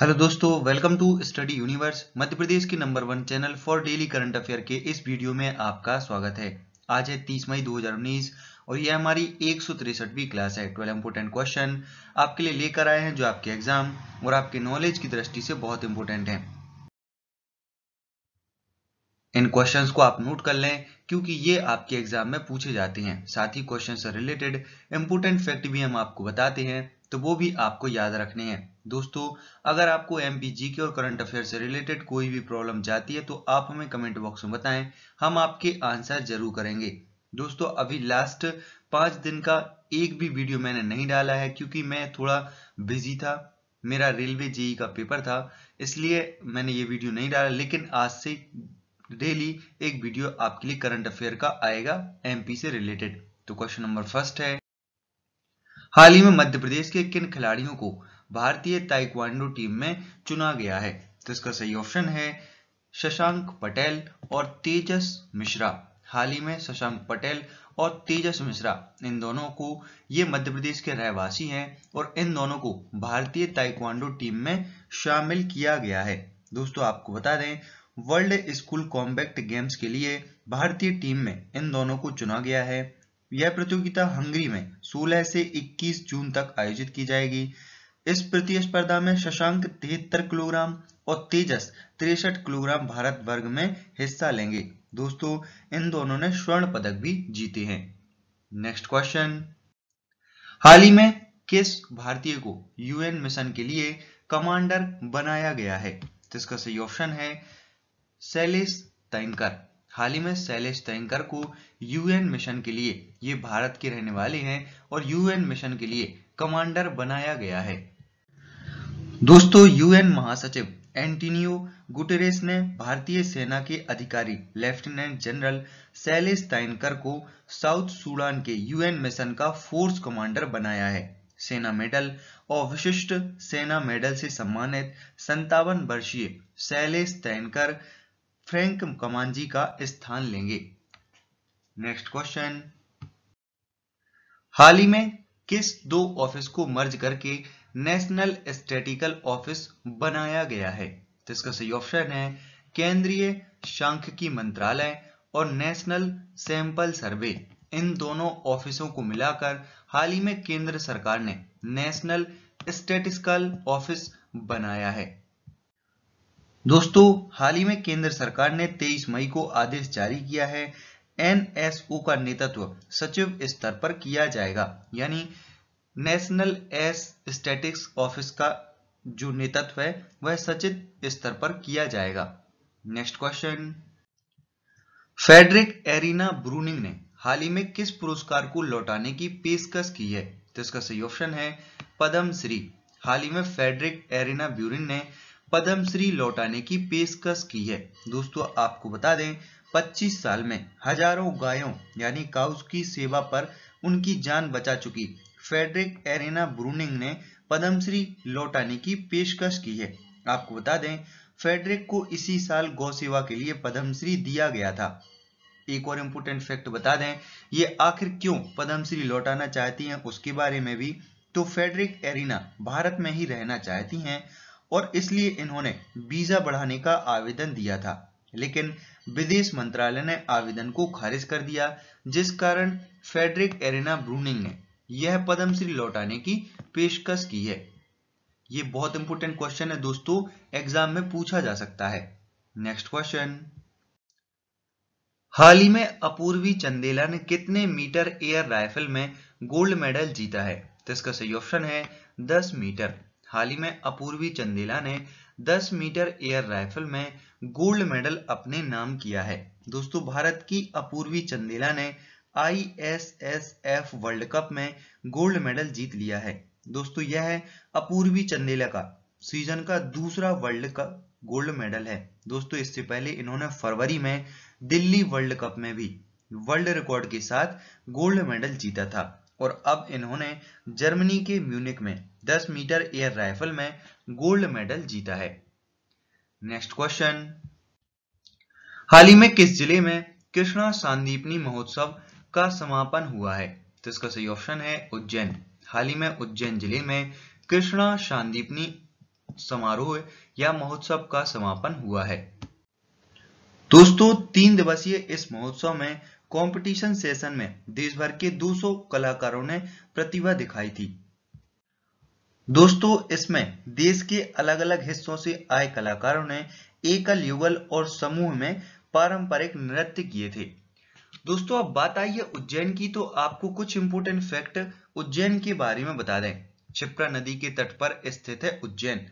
hello दोस्तों welcome to study universe Madhya Pradesh के number one channel for daily current affair के इस वीडियो में आपका स्वागत है आज है 30 मई 2019 और यह हमारी एक सौ क्लास है 12 इम्पोर्टेंट क्वेश्चन आपके लिए लेकर आए हैं जो आपके एग्जाम और आपके नॉलेज की दृष्टि से बहुत इंपॉर्टेंट है इन क्वेश्चंस को आप नोट कर लें क्योंकि ये आपके एग्जाम में पूछे जाते हैं साथ ही क्वेश्चन से रिलेटेड इंपोर्टेंट फैक्ट भी हम आपको बताते हैं तो वो भी आपको याद रखने हैं दोस्तों अगर आपको एम जी के और करंट अफेयर से रिलेटेड कोई भी प्रॉब्लम जाती है तो आप हमें कमेंट बॉक्स में बताएं हम आपके आंसर जरूर करेंगे दोस्तों अभी लास्ट पांच दिन का एक भी वीडियो मैंने नहीं डाला है क्योंकि मैं थोड़ा बिजी था मेरा रेलवे जेई e का पेपर था इसलिए मैंने ये वीडियो नहीं डाला लेकिन आज से डेली एक वीडियो आपके लिए करंट अफेयर का आएगा एमपी से रिलेटेड तो क्वेश्चन नंबर फर्स्ट है हाल ही में मध्य प्रदेश के किन खिलाड़ियों को भारतीय ताइक्वांडो टीम में चुना गया है तो इसका सही ऑप्शन है शशांक पटेल और तेजस मिश्रा हाल ही में शशांक पटेल और तेजस मिश्रा इन दोनों को ये मध्य प्रदेश के रहवासी हैं और इन दोनों को भारतीय ताइक्वांडो टीम में शामिल किया गया है दोस्तों आपको बता दें वर्ल्ड स्कूल कॉम्बैक्ट गेम्स के लिए भारतीय टीम में इन दोनों को चुना गया है यह प्रतियोगिता हंगरी में 16 से 21 जून तक आयोजित की जाएगी इस प्रतिस्पर्धा में शशांक तिहत्तर किलोग्राम और तेजस तिरसठ किलोग्राम भारत वर्ग में हिस्सा लेंगे दोस्तों इन दोनों ने स्वर्ण पदक भी जीते हैं नेक्स्ट क्वेश्चन हाल ही में किस भारतीय को यूएन मिशन के लिए कमांडर बनाया गया है जिसका सही ऑप्शन है शैलेश तैंकर हाल ही में सैलेश तैंकर को यूएन मिशन के लिए ये भारत के रहने वाले हैं और यूएन मिशन के लिए कमांडर बनाया गया है दोस्तों यूएन महासचिव एंटीनियो गुटेरेस ने भारतीय सेना के अधिकारी लेफ्टिनेंट जनरल सैलिस ताइनकर को साउथ सूडान के यूएन मिशन का फोर्स कमांडर बनाया है सेना मेडल और विशिष्ट सेना मेडल से सम्मानित संतावन वर्षीय सैलेस तैनकर फ्रैंक कमांजी का स्थान लेंगे नेक्स्ट क्वेश्चन हाल ही में किस दो ऑफिस को मर्ज करके नेशनल स्टेटिकल ऑफिस बनाया गया है तो इसका सही ऑप्शन है केंद्रीय सांख्यिकी मंत्रालय और नेशनल सैंपल सर्वे इन दोनों ऑफिसों को मिलाकर हाल ही में केंद्र सरकार ने नेशनल स्टेटिस्टिकल ऑफिस बनाया है दोस्तों हाल ही में केंद्र सरकार ने 23 मई को आदेश जारी किया है एनएसओ का नेतृत्व सचिव स्तर पर किया जाएगा यानी नेशनल एस स्टैटिक्स ऑफिस का जो नेतृत्व है वह सचिव स्तर पर किया जाएगा next question Frederick Arena Bruening ने हाल ही में किस पुरस्कार को लौटाने की पेशकश की है तो इसका सही ऑप्शन है पद्मश्री श्री हाल ही में फेडरिक एरिना ब्यूरिन ने पद्मश्री लौटाने की पेशकश की है दोस्तों आपको बता दें 25 साल में हजारों गायों यानी काउस की सेवा पर उनकी जान बचा चुकी फेडरिक एरेना ब्रूनिंग ने पद्मश्री लौटाने की पेशकश की है आपको बता दें फेडरिक को इसी साल गौ सेवा के लिए पद्मश्री दिया गया था एक और इम्पोर्टेंट फैक्ट बता दें ये आखिर क्यों पद्मश्री लौटाना चाहती हैं उसके बारे में भी तो फेडरिक एरिना भारत में ही रहना चाहती हैं और इसलिए इन्होंने वीजा बढ़ाने का आवेदन दिया था लेकिन विदेश मंत्रालय ने आवेदन को खारिज कर दिया जिस कारण फेडरिक एरिना ब्रूनिंग ने यह पद्मश्री लौटाने की पेशकश की है ये बहुत इंपॉर्टेंट क्वेश्चन है दोस्तों एग्जाम में पूछा जा सकता है नेक्स्ट क्वेश्चन हाल ही में अपूर्वी चंदेला ने कितने मीटर एयर राइफल में गोल्ड मेडल जीता है तो इसका सही ऑप्शन है 10 मीटर हाल ही में अपूर्वी चंदेला ने 10 मीटर एयर राइफल में गोल्ड मेडल अपने नाम किया है दोस्तों भारत की अपूर्वी चंदेला ने आईएसएसएफ वर्ल्ड कप में गोल्ड मेडल जीत लिया है दोस्तों यह है अपूर्वी चंदेला का सीजन का दूसरा वर्ल्ड कप गोल्ड मेडल है दोस्तों इससे पहले इन्होंने फरवरी में दिल्ली वर्ल्ड कप में भी वर्ल्ड रिकॉर्ड के साथ गोल्ड मेडल जीता था और अब इन्होंने जर्मनी के म्यूनिक में 10 मीटर एयर राइफल में गोल्ड मेडल जीता है नेक्स्ट क्वेश्चन हाल ही में किस जिले में कृष्णा सांदीपनी महोत्सव का समापन हुआ है तो इसका सही ऑप्शन है उज्जैन हाल ही में उज्जैन जिले में कृष्णा सादीपनी समारोह या महोत्सव का समापन हुआ है दोस्तों तीन दिवसीय इस महोत्सव में कंपटीशन सेशन में देश भर के 200 कलाकारों ने प्रतिभा दिखाई थी दोस्तों इसमें देश के अलग अलग हिस्सों से आए कलाकारों ने एकल युगल और समूह में पारंपरिक नृत्य किए थे दोस्तों अब बात आई है उज्जैन की तो आपको कुछ इंपोर्टेंट फैक्ट उज्जैन के बारे में बता दें छिप्रा नदी के तट पर स्थित है उज्जैन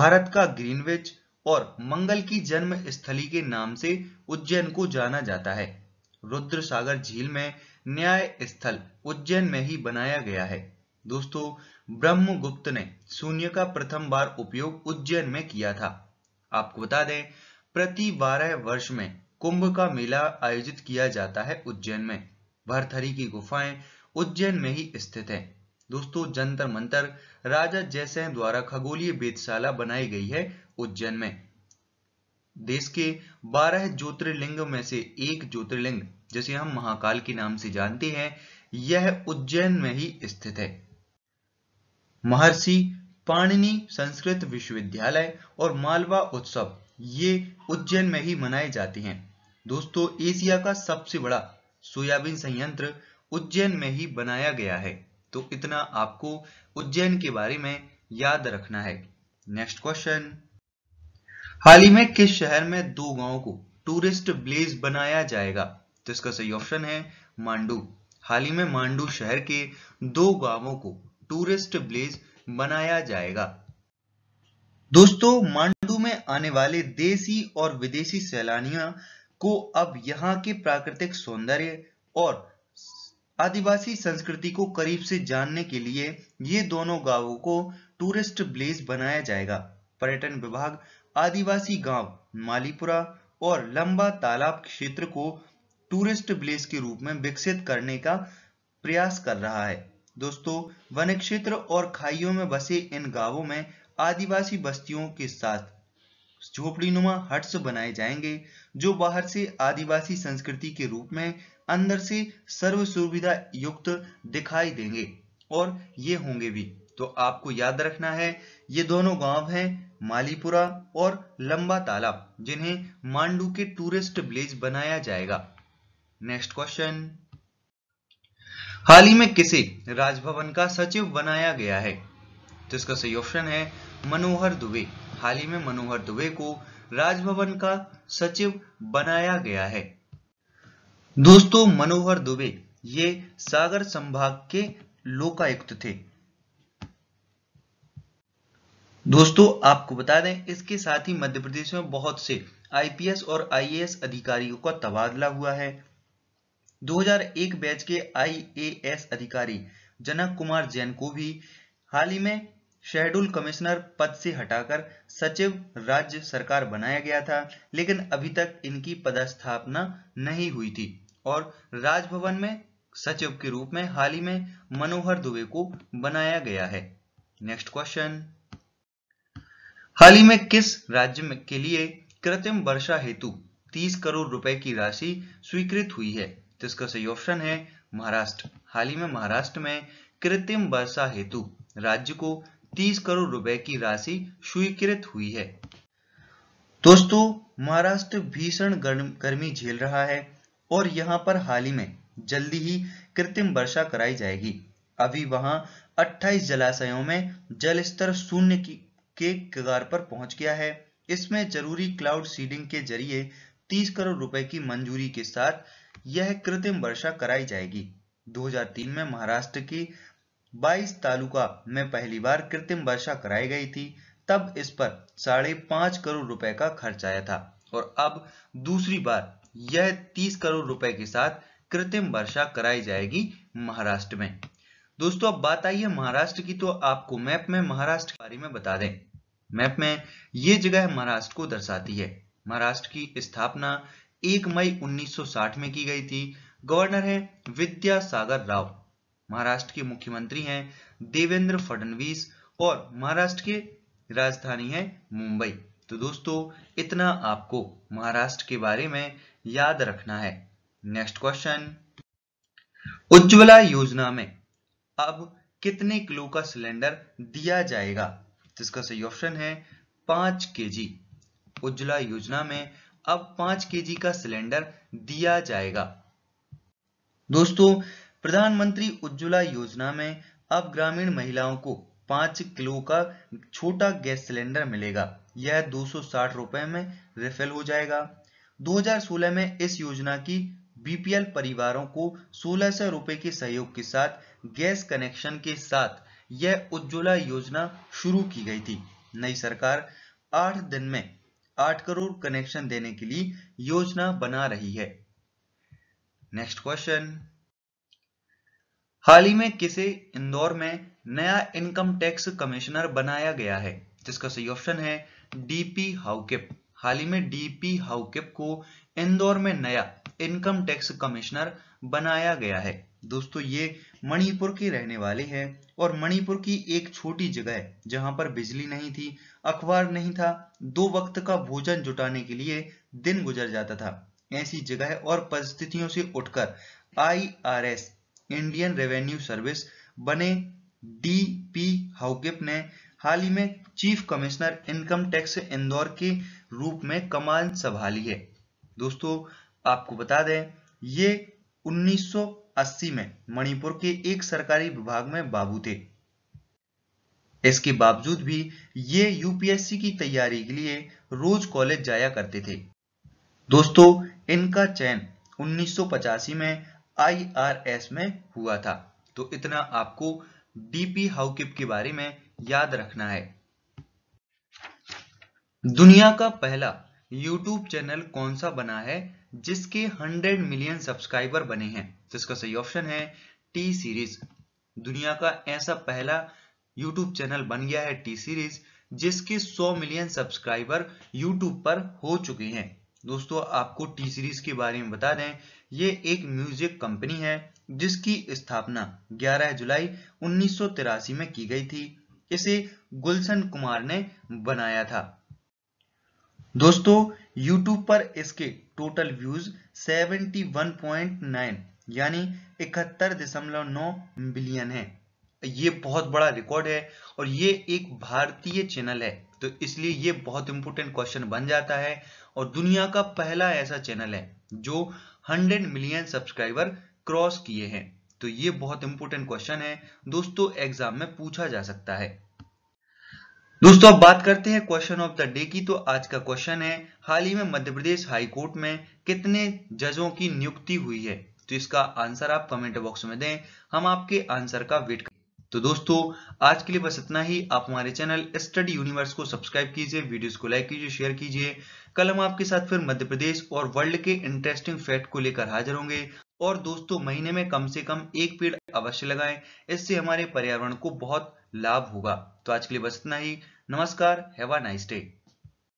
भारत का ग्रीनविच और मंगल की जन्म स्थली के नाम से उज्जैन को जाना जाता है रुद्र सागर झील में न्याय स्थल उज्जैन में ही बनाया गया है दोस्तों ब्रह्मगुप्त ने शून्य का प्रथम बार उपयोग उज्जैन में किया था आपको बता दें प्रति बारह वर्ष में कुंभ का मेला आयोजित किया जाता है उज्जैन में भरथरी की गुफाएं उज्जैन में ही स्थित है दोस्तों जंतर मंतर राजा जयसेन द्वारा खगोलीय वेदशाला बनाई गई है उज्जैन में देश के 12 ज्योतिर्लिंग में से एक ज्योतिर्लिंग जिसे हम महाकाल के नाम से जानते हैं यह उज्जैन में ही स्थित है महर्षि पाणिनि संस्कृत विश्वविद्यालय और मालवा उत्सव ये उज्जैन में ही मनाए जाते हैं दोस्तों एशिया का सबसे बड़ा सोयाबीन संयंत्र उज्जैन में ही बनाया गया है तो इतना आपको उज्जैन के बारे में याद रखना है नेक्स्ट क्वेश्चन हाल ही में किस शहर में दो गांवों को टूरिस्ट ब्लेस बनाया जाएगा तो इसका सही ऑप्शन है मांडू हाल ही में मांडू शहर के दो गांवों को टूरिस्ट विलेज बनाया जाएगा दोस्तों मांडू में आने वाले देसी और विदेशी सैलानियों को अब यहाँ के प्राकृतिक सौंदर्य और आदिवासी संस्कृति को करीब से जानने के लिए ये दोनों गांवों को टूरिस्ट प्लेस बनाया जाएगा पर्यटन विभाग आदिवासी गांव मालीपुरा और लंबा तालाब क्षेत्र को टूरिस्ट प्लेस के रूप में विकसित करने का प्रयास कर रहा है दोस्तों वन क्षेत्र और खाइयों में बसे इन गांवों में आदिवासी बस्तियों के साथ झोपड़ी नुमा हट्स बनाए जाएंगे जो बाहर से आदिवासी संस्कृति के रूप में अंदर से सर्व सुविधा युक्त दिखाई देंगे और ये होंगे भी तो आपको याद रखना है ये दोनों गांव हैं मालीपुरा और लंबा तालाब जिन्हें मांडू के टूरिस्ट विलेज बनाया जाएगा नेक्स्ट क्वेश्चन हाल ही में किसे राजभवन का सचिव बनाया गया है तो इसका सही ऑप्शन है मनोहर दुबे हाल ही में मनोहर दुबे को राजभवन का सचिव बनाया गया है दोस्तों मनोहर दुबे ये सागर संभाग के लोकायुक्त थे दोस्तों आपको बता दें इसके साथ ही मध्य प्रदेश में बहुत से आईपीएस और आईएएस अधिकारियों का तबादला हुआ है 2001 बैच के आईएएस अधिकारी जनक कुमार जैन को भी हाल ही में शेड्यूल कमिश्नर पद से हटाकर सचिव राज्य सरकार बनाया गया था लेकिन अभी तक इनकी पदस्थापना नहीं हुई थी और राजभवन में सचिव के रूप में हाल ही में मनोहर दुबे को बनाया गया है नेक्स्ट क्वेश्चन हाल ही में किस राज्य के लिए कृत्रिम वर्षा हेतु 30 करोड़ रुपए की राशि स्वीकृत हुई है तो इसका सही ऑप्शन है महाराष्ट्र हाल ही में महाराष्ट्र में कृत्रिम वर्षा हेतु राज्य को 30 करोड़ रुपए की राशि स्वीकृत हुई है दोस्तों महाराष्ट्र भीषण गर्मी झेल रहा है और यहाँ पर हाल ही में जल्दी ही कृत्रिम वर्षा कराई जाएगी अभी वहां 28 जलाशयों में जल स्तर शून्य के कगार पर पहुंच गया है इसमें जरूरी क्लाउड सीडिंग के जरिए 30 करोड़ रुपए की मंजूरी के साथ यह कृत्रिम वर्षा कराई जाएगी 2003 में महाराष्ट्र की 22 तालुका में पहली बार कृत्रिम वर्षा कराई गई थी तब इस पर साढ़े पांच करोड़ रुपए का खर्च आया था और अब दूसरी बार यह 30 करोड़ रुपए के साथ कृत्रिम वर्षा कराई जाएगी महाराष्ट्र में दोस्तों अब बात आई है महाराष्ट्र की तो आपको मैप में महाराष्ट्र के बारे में बता दें मैप में ये जगह महाराष्ट्र को दर्शाती है महाराष्ट्र की स्थापना 1 मई 1960 में की गई थी गवर्नर है विद्यासागर राव महाराष्ट्र के मुख्यमंत्री हैं देवेंद्र फडणवीस और महाराष्ट्र की राजधानी है मुंबई तो दोस्तों इतना आपको महाराष्ट्र के बारे में याद रखना है नेक्स्ट क्वेश्चन उज्ज्वला योजना में अब कितने किलो का सिलेंडर दिया जाएगा जिसका सही ऑप्शन है पांच के जी उज्ज्वला योजना में अब पांच के का सिलेंडर दिया जाएगा दोस्तों प्रधानमंत्री उज्ज्वला योजना में अब ग्रामीण महिलाओं को पांच किलो का छोटा गैस सिलेंडर मिलेगा यह दो रुपए में रिफिल हो जाएगा 2016 में इस योजना की बीपीएल परिवारों को सोलह सौ रुपए के सहयोग के साथ गैस कनेक्शन के साथ यह उज्ज्वला योजना शुरू की गई थी नई सरकार आठ दिन में 8 करोड़ कनेक्शन देने के लिए योजना बना रही है नेक्स्ट क्वेश्चन हाल ही में किसे इंदौर में नया इनकम टैक्स कमिश्नर बनाया गया है जिसका सही ऑप्शन है डीपी हाउकिप हाल ही में डीपी हाउकिप को इंदौर में नया इनकम टैक्स कमिश्नर बनाया गया है दोस्तों ये मणिपुर के रहने वाले हैं और मणिपुर की एक छोटी जगह जहां पर बिजली नहीं थी अखबार नहीं था दो वक्त का भोजन जुटाने के लिए दिन गुजर जाता था ऐसी जगह और परिस्थितियों से उठकर आईआरएस इंडियन रेवेन्यू सर्विस बने डी पी हाउकिप ने हाल ही में chief commissioner income tax Indore के रूप में कमान संभाली है दोस्तों आपको बता दें ये 1980 में मणिपुर के एक सरकारी विभाग में बाबू थे इसके बावजूद भी ये यूपीएससी की तैयारी के लिए रोज कॉलेज जाया करते थे दोस्तों इनका चयन 1985 में आईआरएस में हुआ था तो इतना आपको डीपी हाउकिप के बारे में याद रखना है दुनिया का पहला YouTube चैनल कौन सा बना है जिसके 100 मिलियन सब्सक्राइबर बने हैं तो इसका सही ऑप्शन है टी सीरीज दुनिया का ऐसा पहला यूट्यूब चैनल बन गया है टी सीरीज जिसके 100 मिलियन सब्सक्राइबर यूट्यूब पर हो चुके हैं दोस्तों आपको टी सीरीज के बारे में बता दें ये एक म्यूजिक कंपनी है जिसकी स्थापना 11 जुलाई उन्नीस में की गई थी इसे गुलशन कुमार ने बनाया था दोस्तों YouTube पर इसके टोटल व्यूज 71.9 यानी इकहत्तर दशमलव नौ बिलियन है ये बहुत बड़ा रिकॉर्ड है और ये एक भारतीय चैनल है तो इसलिए ये बहुत इंपॉर्टेंट क्वेश्चन बन जाता है और दुनिया का पहला ऐसा चैनल है जो 100 मिलियन सब्सक्राइबर क्रॉस किए हैं तो ये बहुत इंपॉर्टेंट क्वेश्चन है दोस्तों एग्जाम में पूछा जा सकता है दोस्तों अब बात करते हैं क्वेश्चन ऑफ द डे की तो आज का क्वेश्चन है हाल ही में मध्य प्रदेश हाईकोर्ट में कितने जजों की नियुक्ति हुई है तो इसका आंसर आप कमेंट बॉक्स में दें हम आपके आंसर का वेट तो दोस्तों आज के लिए बस इतना ही आप हमारे चैनल स्टडी यूनिवर्स को सब्सक्राइब कीजिए वीडियोस को लाइक कीजिए शेयर कीजिए कल हम आपके साथ फिर मध्य प्रदेश और वर्ल्ड के इंटरेस्टिंग फैक्ट को लेकर हाजिर होंगे और दोस्तों महीने में कम से कम एक पेड़ अवश्य लगाएं इससे हमारे पर्यावरण को बहुत लाभ होगा तो आज के लिए बस इतना ही नमस्कार हैव अ नाइस डे